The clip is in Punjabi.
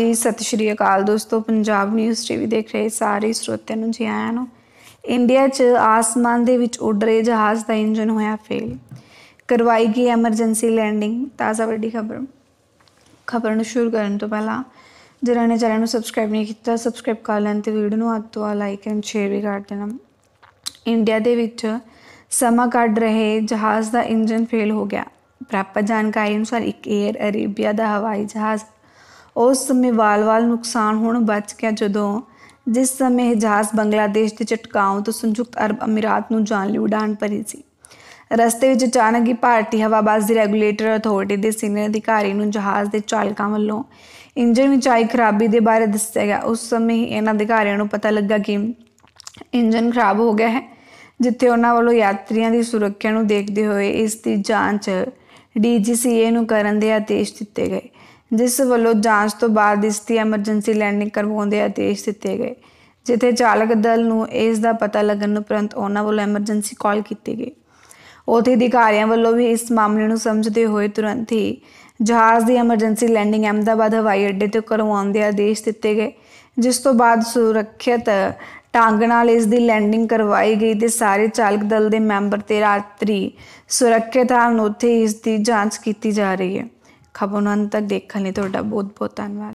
ਜੀ ਸਤਿ ਸ਼੍ਰੀ ਅਕਾਲ ਦੋਸਤੋ ਪੰਜਾਬ ਨਿਊਜ਼ ਟੀਵੀ ਦੇਖ ਰਹੇ ਸਾਰੇ ਸਰੋਤਿਆਂ ਨੂੰ ਜੀ ਆਇਆਂ ਨੂੰ ਇੰਡੀਆ 'ਚ ਆਸਮਾਨ ਦੇ ਵਿੱਚ ਉੱਡ ਰਹੇ ਜਹਾਜ਼ ਦਾ ਇੰਜਨ ਹੋਇਆ ਫੇਲ ਕਰਵਾਈ ਗਈ ਐਮਰਜੈਂਸੀ ਲੈਂਡਿੰਗ ਤਾਜ਼ਾ ਵੱਡੀ ਖਬਰ ਖਬਰ ਨੂੰ ਸ਼ੁਰੂ ਕਰਨ ਤੋਂ ਪਹਿਲਾਂ ਜਿਨ੍ਹਾਂ ਨੇ ਚੈਨਲ ਨੂੰ ਸਬਸਕ੍ਰਾਈਬ ਨਹੀਂ ਕੀਤਾ ਸਬਸਕ੍ਰਾਈਬ ਕਰ ਲੈਣ ਤੇ ਵੀਡੀਓ ਨੂੰ ਅੱਤੋਂ ਆ ਲਾਈਕ ਐਂਡ ਸ਼ੇਅਰ ਵੀ ਕਰ ਦੇਣਾ ਇੰਡੀਆ ਦੇ ਵਿੱਚ ਸਮਾਂ ਕੱਢ ਰਹੇ ਜਹਾਜ਼ ਦਾ ਇੰਜਨ ਫੇਲ ਹੋ ਗਿਆ ਪ੍ਰਾਪਤ ਜਾਣਕਾਰੀ ਅਨੁਸਾਰ ਇੱਕ 에ਅਰ ਅਰੇਬੀਆ ਦਾ ਹਵਾਈ ਜਹਾਜ਼ ਉਸ ਸਮੇਂ ਵਾਲ-ਵਾਲ ਨੁਕਸਾਨ ਹੋਣ ਬਚ ਗਿਆ ਜਦੋਂ ਜਿਸ ਸਮੇਂ ਇਹ ਜਹਾਜ਼ ਬੰਗਲਾਦੇਸ਼ ਦੇ ਚਟਕਾਉਂ ਤੋਂ ਸੰਯੁਕਤ ਅਰਬ ਅਮੀਰਾਤ ਨੂੰ ਜਾਣ ਲਈ ਉਡਾਨ ਭਰੀ ਸੀ ਰਸਤੇ ਵਿੱਚ ਅਚਾਨਕ ਹੀ ਭਾਰਤੀ ਹਵਾਬਾਜ਼ ਦੀ ਰੈਗੂਲੇਟਰ ਅਥਾਰਟੀ ਦੇ ਸੀਨੀਅਰ ਅਧਿਕਾਰੀ ਨੂੰ ਜਹਾਜ਼ ਦੇ ਚਾਲਕਾਂ ਵੱਲੋਂ ਇੰਜਨ ਵਿੱਚ ਆਈ ਖਰਾਬੀ ਦੇ ਬਾਰੇ ਦੱਸਿਆ ਗਿਆ ਉਸ ਸਮੇਂ ਹੀ ਇਹਨਾਂ ਅਧਿਕਾਰੀਆਂ ਨੂੰ ਪਤਾ ਲੱਗਾ ਕਿ ਇੰਜਨ ਖਰਾਬ ਹੋ ਗਿਆ ਹੈ ਜਿੱਥੇ ਉਹਨਾਂ ਵੱਲੋਂ ਯਾਤਰੀਆਂ ਦੀ ਸੁਰੱਖਿਆ ਨੂੰ ਦੇਖਦੇ ਹੋਏ ਇਸ ਦੀ ਜਾਂਚ ਡੀਜੀਸੀਏ ਨੂੰ ਕਰਨ ਦੇ ਆਦੇਸ਼ ਦਿੱਤੇ ਗਏ ਜਿਸ ਵੱਲੋਂ ਜਾਂਚ ਤੋਂ ਬਾਅਦ ਇਸ ਦੀ ਐਮਰਜੈਂਸੀ ਲੈਂਡਿੰਗ ਕਰਵਾਉਣ ਦੇ ਆਦੇਸ਼ ਦਿੱਤੇ ਗਏ ਜਿੱਥੇ ਚਾਲਕ ਦਲ ਨੂੰ ਇਸ ਦਾ ਪਤਾ ਲੱਗਣ ਉਪਰੰਤ ਉਹਨਾਂ ਵੱਲੋਂ ਐਮਰਜੈਂਸੀ ਕਾਲ ਕੀਤੀ ਗਈ ਉਥੇ ਅਧਿਕਾਰੀਆਂ ਵੱਲੋਂ ਵੀ ਇਸ ਮਾਮਲੇ ਨੂੰ ਸਮਝਦੇ ਹੋਏ ਤੁਰੰਤ ਹੀ ਜਹਾਜ਼ ਦੀ ਐਮਰਜੈਂਸੀ ਲੈਂਡਿੰਗ ਅਹਮਦਾਬਾਦ ਹਵਾਈ ਅੱਡੇ ਤੇ ਕਰਵਾਉਣ ਦੇ ਆਦੇਸ਼ ਦਿੱਤੇ ਗਏ ਜਿਸ ਤੋਂ ਬਾਅਦ ਸੁਰੱਖਿਅਤ ਟਾਂਗ ਨਾਲ ਇਸ ਦੀ ਲੈਂਡਿੰਗ ਕਰਵਾਈ ਗਈ ਤੇ ਸਾਰੇ ਚਾਲਕ ਦਲ ਦੇ ਮੈਂਬਰ ਤੇ ਰਾਤਰੀ ਸੁਰੱਖਿਅਤ ਹਨ ਉੱਥੇ ਇਸ ਦੀ ਜਾਂਚ ਕੀਤੀ ਜਾ ਰਹੀ ਹੈ ఖబోనంతా దేక్కని తోట బోత్ బోత్ అన్నమాట